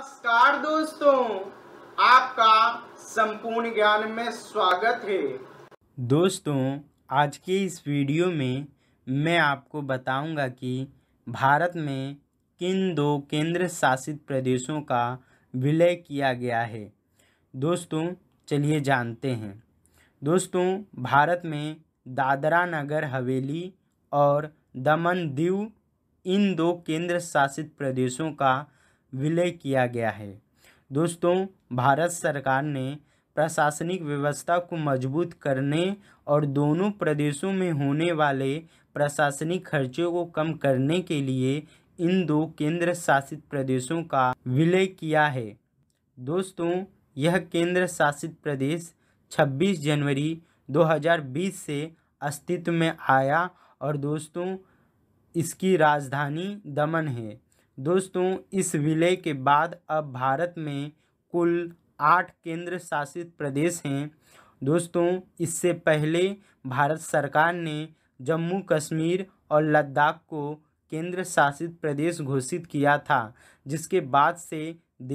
नमस्कार दोस्तों आपका संपूर्ण ज्ञान में स्वागत है दोस्तों आज के इस वीडियो में मैं आपको बताऊंगा कि भारत में किन दो केंद्र शासित प्रदेशों का विलय किया गया है दोस्तों चलिए जानते हैं दोस्तों भारत में दादरा नगर हवेली और दमन दीव इन दो केंद्र शासित प्रदेशों का विलय किया गया है दोस्तों भारत सरकार ने प्रशासनिक व्यवस्था को मजबूत करने और दोनों प्रदेशों में होने वाले प्रशासनिक खर्चों को कम करने के लिए इन दो केंद्र शासित प्रदेशों का विलय किया है दोस्तों यह केंद्र शासित प्रदेश 26 जनवरी 2020 से अस्तित्व में आया और दोस्तों इसकी राजधानी दमन है दोस्तों इस विलय के बाद अब भारत में कुल आठ केंद्र शासित प्रदेश हैं दोस्तों इससे पहले भारत सरकार ने जम्मू कश्मीर और लद्दाख को केंद्र शासित प्रदेश घोषित किया था जिसके बाद से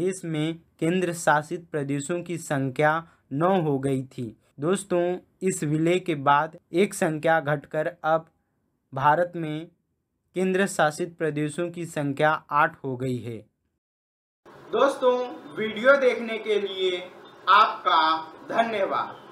देश में केंद्र शासित प्रदेशों की संख्या नौ हो गई थी दोस्तों इस विलय के बाद एक संख्या घटकर अब भारत में केंद्र शासित प्रदेशों की संख्या आठ हो गई है दोस्तों वीडियो देखने के लिए आपका धन्यवाद